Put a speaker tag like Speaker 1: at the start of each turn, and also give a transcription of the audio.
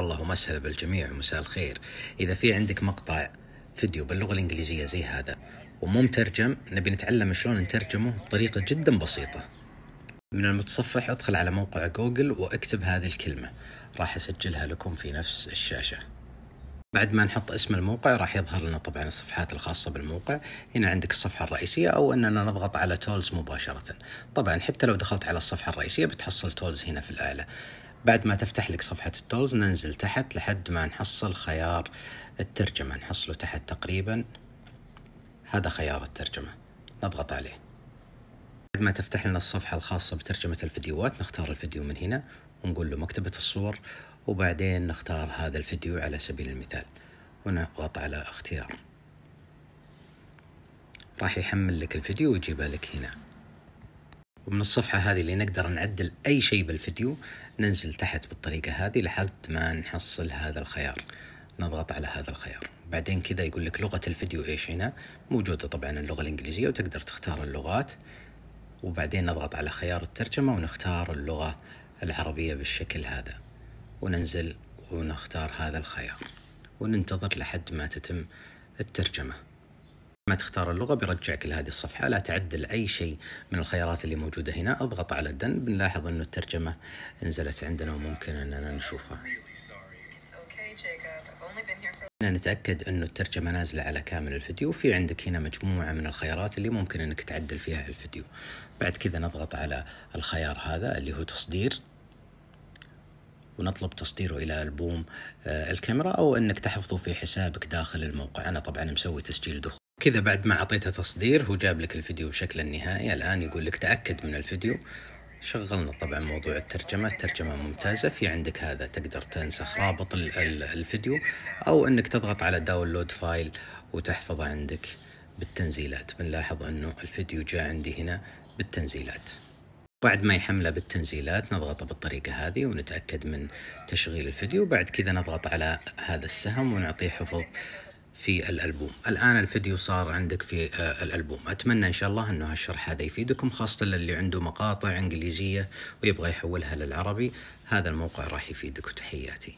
Speaker 1: والله مسهل بالجميع ومساء الخير إذا في عندك مقطع فيديو باللغة الإنجليزية زي هذا ومو مترجم نبي نتعلم شلون نترجمه بطريقة جدا بسيطة من المتصفح ادخل على موقع جوجل واكتب هذه الكلمة راح أسجلها لكم في نفس الشاشة بعد ما نحط اسم الموقع راح يظهر لنا طبعا الصفحات الخاصة بالموقع هنا عندك الصفحة الرئيسية أو أننا نضغط على تولز مباشرة طبعا حتى لو دخلت على الصفحة الرئيسية بتحصل تولز هنا في الأعلى بعد ما تفتح لك صفحة التولز ننزل تحت لحد ما نحصل خيار الترجمة نحصله تحت تقريبا هذا خيار الترجمة نضغط عليه بعد ما تفتح لنا الصفحة الخاصة بترجمة الفيديوهات نختار الفيديو من هنا ونقول له مكتبة الصور وبعدين نختار هذا الفيديو على سبيل المثال ونضغط على اختيار راح يحمل لك الفيديو ويجيبه لك هنا ومن الصفحة هذه اللي نقدر نعدل أي شيء بالفيديو ننزل تحت بالطريقة هذه لحد ما نحصل هذا الخيار نضغط على هذا الخيار بعدين كذا يقول لك لغة الفيديو إيش هنا موجودة طبعا اللغة الإنجليزية وتقدر تختار اللغات وبعدين نضغط على خيار الترجمة ونختار اللغة العربية بالشكل هذا وننزل ونختار هذا الخيار وننتظر لحد ما تتم الترجمه ما تختار اللغة بيرجعك لهذه الصفحة لا تعدل أي شيء من الخيارات اللي موجودة هنا اضغط على الدن بنلاحظ أنه الترجمة نزلت عندنا وممكن أننا نشوفها هنا نتأكد أنه الترجمة نازلة على كامل الفيديو في عندك هنا مجموعة من الخيارات اللي ممكن أنك تعدل فيها الفيديو بعد كذا نضغط على الخيار هذا اللي هو تصدير ونطلب تصديره الى البوم آه، الكاميرا او انك تحفظه في حسابك داخل الموقع انا طبعا مسوي تسجيل دخول كذا بعد ما اعطيته تصدير هو جاب لك الفيديو شكله النهائي الآن يقول لك تأكد من الفيديو شغلنا طبعا موضوع الترجمة الترجمة ممتازة في عندك هذا تقدر تنسخ رابط الفيديو أو أنك تضغط على داونلود فايل وتحفظه عندك بالتنزيلات بنلاحظ أنه الفيديو جاء عندي هنا بالتنزيلات بعد ما يحمله بالتنزيلات نضغطه بالطريقة هذه ونتأكد من تشغيل الفيديو بعد كذا نضغط على هذا السهم ونعطيه حفظ في الألبوم الآن الفيديو صار عندك في آه، الألبوم أتمنى إن شاء الله أنه هالشرح هذا يفيدكم خاصة للي عنده مقاطع إنجليزية ويبغى يحولها للعربي هذا الموقع راح يفيدك تحياتي